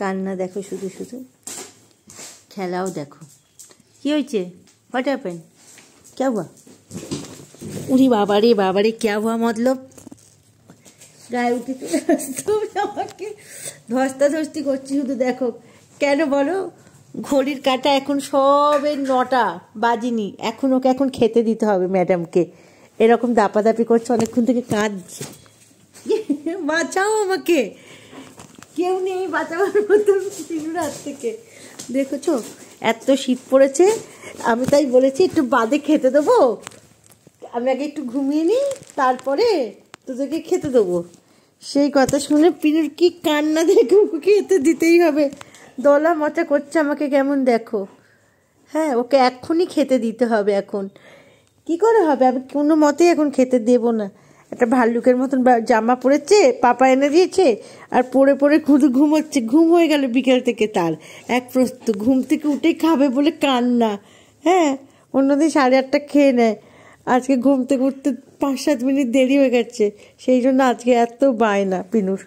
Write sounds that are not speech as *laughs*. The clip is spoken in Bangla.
কান্না দেখো শুধু শুধু খেলাও দেখো কী হয়েছে হোয়াট হ্যাপেন ক্যা হুয়া উনি বাবারে বাবারে ক্যা হুয়া মতলব গায়ে উঠে চলে আমাকে ধস্তা ধস্তি করছি শুধু দেখো কেন বলো ঘড়ির কাটা এখন সবে নটা বাজিনি এখন ওকে এখন খেতে দিতে হবে ম্যাডামকে এরকম দাপাদাপি করছে অনেকক্ষণ থেকে কাঁদছে *laughs* বাঁচাও আমাকে কেউ নেই বাঁচাবার মতন শিলনোড়ার থেকে দেখেছো এত শীত পড়েছে আমি তাই বলেছি একটু বাদে খেতে দেবো আমি আগে একটু ঘুমিয়ে নিই তারপরে তোদেরকে খেতে দেবো সেই কথা শুনে পিনুর কি কান্না দেখে খেতে দিতেই হবে দলা মচা করছে আমাকে কেমন দেখো হ্যাঁ ওকে এক্ষুনি খেতে দিতে হবে এখন কি করে হবে আমি কোনো মতেই এখন খেতে দেব না একটা ভাল্লুকের মতন জামা পরেছে পাপা এনে দিয়েছে আর পরে পরে খুদ ঘুমোচ্ছে ঘুম হয়ে গেল বিকেল থেকে তার এক প্রস্ত ঘুম থেকে উঠে খাবে বলে কান্না হ্যাঁ অন্যদিন সাড়ে আটটা খেয়ে নেয় আজকে ঘুম থেকে উঠতে পাঁচ সাত মিনিট দেরি হয়ে গেছে সেই জন্য আজকে এত বায় না পিনুর